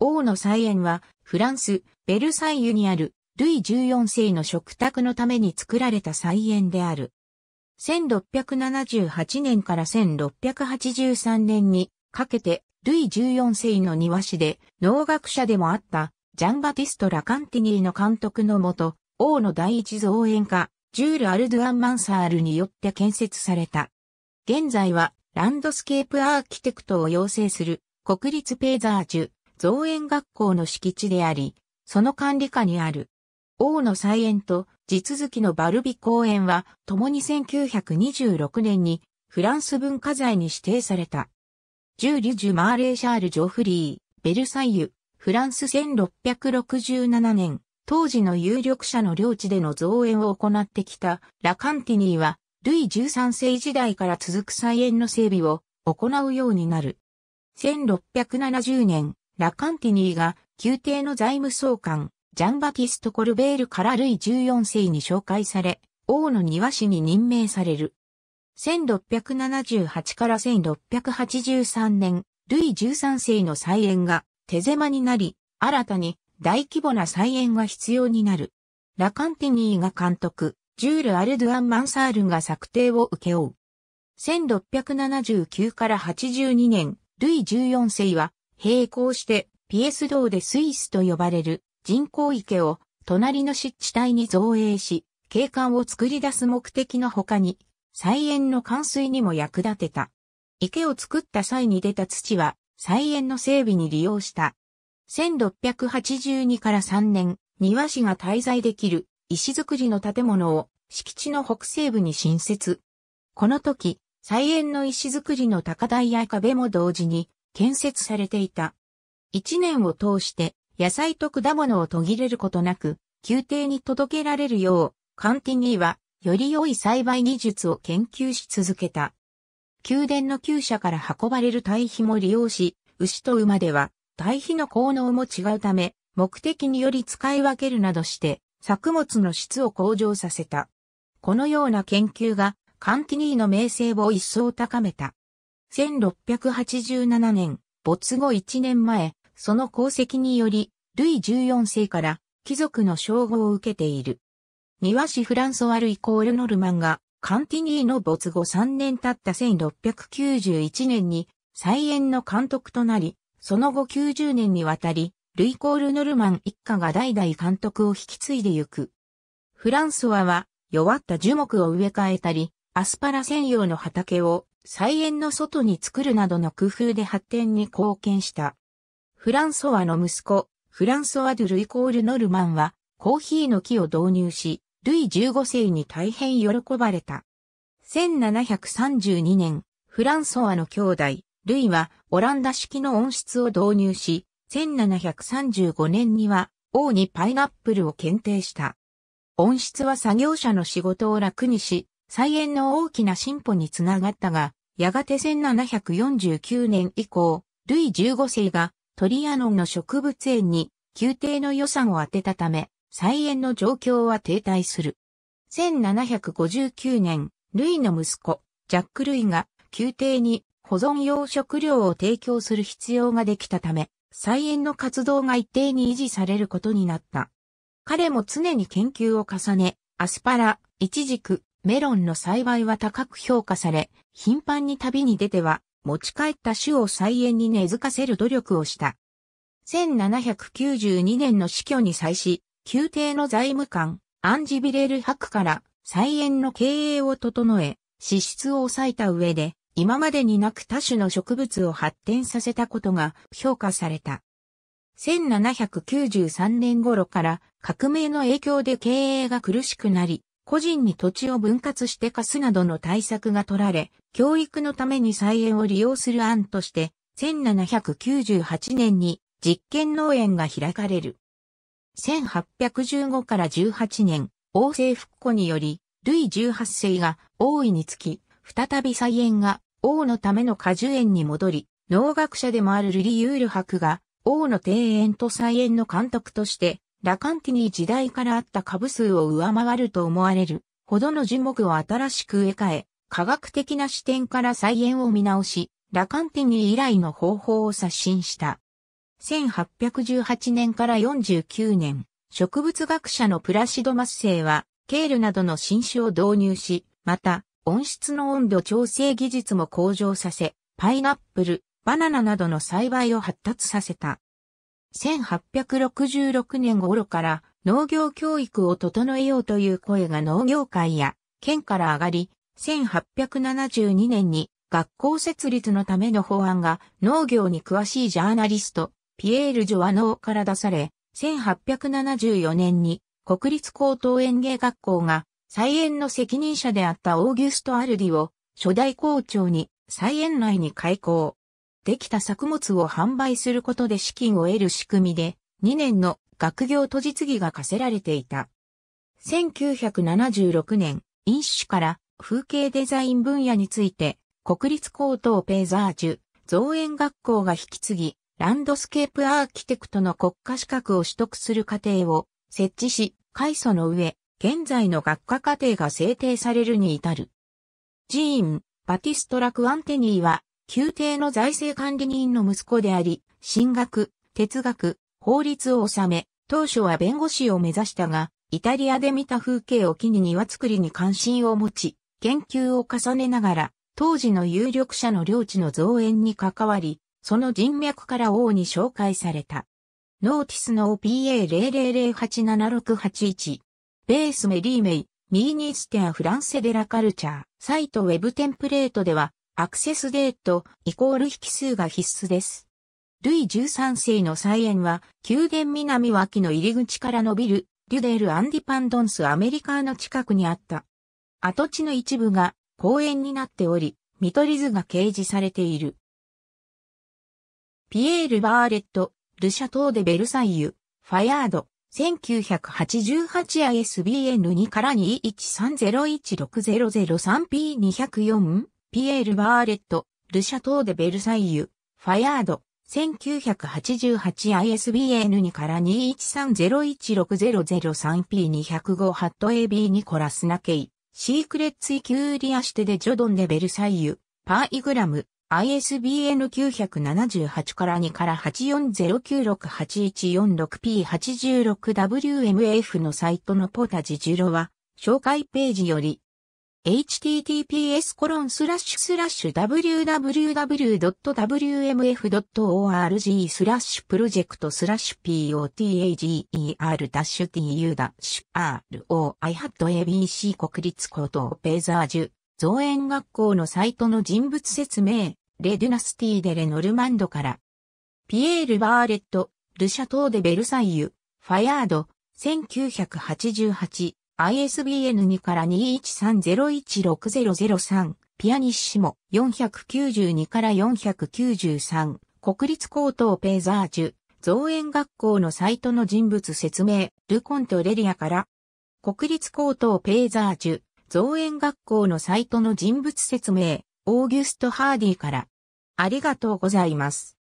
王の菜園は、フランス、ベルサイユにある、ルイ14世の食卓のために作られた菜園である。1678年から1683年にかけて、ルイ14世の庭師で、農学者でもあった、ジャンバティスト・ラカンティニーの監督のもと、王の第一造園家、ジュール・アルドゥアン・マンサールによって建設された。現在は、ランドスケープアーキテクトを養成する、国立ペーザージュ造園学校の敷地であり、その管理下にある。王の菜園と地続きのバルビ公園は、共に1926年にフランス文化財に指定された。ジューリュ・ジュ・マーレー・シャール・ジョフリー、ベルサイユ、フランス1667年、当時の有力者の領地での造園を行ってきたラカンティニーは、ルイ13世時代から続く菜園の整備を行うようになる。1670年、ラカンティニーが宮廷の財務総監、ジャンバティスト・コルベールからルイ14世に紹介され、王の庭師に任命される。1678から1683年、ルイ13世の再演が手狭になり、新たに大規模な再演が必要になる。ラカンティニーが監督、ジュール・アルドゥアン・マンサールが策定を請け負う。1679から82年、ルイ14世は並行して、ピエス道でスイスと呼ばれる人工池を隣の湿地帯に造営し、景観を作り出す目的の他に、菜園の冠水にも役立てた。池を作った際に出た土は、菜園の整備に利用した。1682から3年、庭師が滞在できる石造りの建物を敷地の北西部に新設。この時、菜園の石造りの高台や壁も同時に建設されていた。一年を通して野菜と果物を途切れることなく、宮廷に届けられるよう、カンティニーはより良い栽培技術を研究し続けた。宮殿の厩舎から運ばれる堆肥も利用し、牛と馬では堆肥の効能も違うため、目的により使い分けるなどして、作物の質を向上させた。このような研究が、カンティニーの名声を一層高めた。1687年、没後1年前、その功績により、ルイ14世から貴族の称号を受けている。庭師フランソワルイコールノルマンが、カンティニーの没後3年経った1691年に、再演の監督となり、その後90年にわたり、ルイコールノルマン一家が代々監督を引き継いでゆく。フランソワは、弱った樹木を植え替えたり、アスパラ専用の畑を菜園の外に作るなどの工夫で発展に貢献した。フランソワの息子、フランソワ・ドゥ・ルイコール・ノルマンは、コーヒーの木を導入し、ルイ15世に大変喜ばれた。1732年、フランソワの兄弟、ルイはオランダ式の温室を導入し、1735年には王にパイナップルを検定した。温室は作業者の仕事を楽にし、菜園の大きな進歩につながったが、やがて1749年以降、ルイ15世がトリアノンの植物園に宮廷の予算を当てたため、再園の状況は停滞する。1759年、ルイの息子、ジャック・ルイが宮廷に保存用食料を提供する必要ができたため、再園の活動が一定に維持されることになった。彼も常に研究を重ね、アスパラ、イチジク、メロンの栽培は高く評価され、頻繁に旅に出ては、持ち帰った種を菜園に根付かせる努力をした。1792年の死去に際し、宮廷の財務官、アンジビレル博から菜園の経営を整え、支出を抑えた上で、今までになく多種の植物を発展させたことが評価された。1793年頃から革命の影響で経営が苦しくなり、個人に土地を分割して貸すなどの対策が取られ、教育のために菜園を利用する案として、1798年に実験農園が開かれる。1815から18年、王政復古により、ルイ18世が王位につき、再び菜園が王のための果樹園に戻り、農学者でもあるルリ・ユール博が王の庭園と菜園の監督としてラカンティニー時代からあった株数を上回ると思われるほどの樹木を新しく植え替え、科学的な視点から再現を見直し、ラカンティニー以来の方法を刷新した。1818年から49年、植物学者のプラシドマス生は、ケールなどの新種を導入し、また、温室の温度調整技術も向上させ、パイナップル、バナナなどの栽培を発達させた。1866年頃から農業教育を整えようという声が農業界や県から上がり、1872年に学校設立のための法案が農業に詳しいジャーナリスト、ピエール・ジョアノーから出され、1874年に国立高等園芸学校が菜園の責任者であったオーギュスト・アルディを初代校長に菜園内に開校。できた作物を販売することで資金を得る仕組みで、2年の学業と実技が課せられていた。1976年、飲酒から風景デザイン分野について、国立高等ペーザージュ造園学校が引き継ぎ、ランドスケープアーキテクトの国家資格を取得する過程を設置し、開祖の上、現在の学科課程が制定されるに至る。ジーン、バティストラ・クアンテニーは宮廷の財政管理人の息子であり、進学、哲学、法律を治め、当初は弁護士を目指したが、イタリアで見た風景を機に庭作りに関心を持ち、研究を重ねながら、当時の有力者の領地の増援に関わり、その人脈から王に紹介された。ノーティスの o p a 0 0 0 8 7 6 8 1ベースメリーメイ、ミーニステアフランセデラカルチャー、サイトウェブテンプレートでは、アクセスデートイコール引数が必須です。ルイ13世の再演は、宮殿南脇の入り口から伸びる、リュデール・アンディパンドンス・アメリカの近くにあった。跡地の一部が公園になっており、見取り図が掲示されている。ピエール・バーレット、ルシャトー・デ・ベルサイユ、ファヤード、1988ISBN2 から 213016003P204 ピエール・バーレット、ルシャトーデ・ベルサイユ、ファヤード、1988ISBN2 から213016003 p 205ハット AB ニコラスナケイ、シークレッツイキューリアシテデ・ジョドンデ・ベルサイユ、パーイグラム、ISBN978 から2から840968146 p 8 6 w m f のサイトのポタジジュロは、紹介ページより、https://www.wmf.org スラッシュプロジェクトスラッシュ potager-tu-roi-abc 国立高等ペーザージュ造園学校のサイトの人物説明レデュナスティーデレノルマンドからピエール・バーレット、ルシャトーデ・ベルサイユ、ファヤード、1988 ISBN 2から2130160003、ピアニッシモ、492から493、国立高等ペーザージュ、造園学校のサイトの人物説明、ルコントレリアから、国立高等ペーザージュ、造園学校のサイトの人物説明、オーギュスト・ハーディから、ありがとうございます。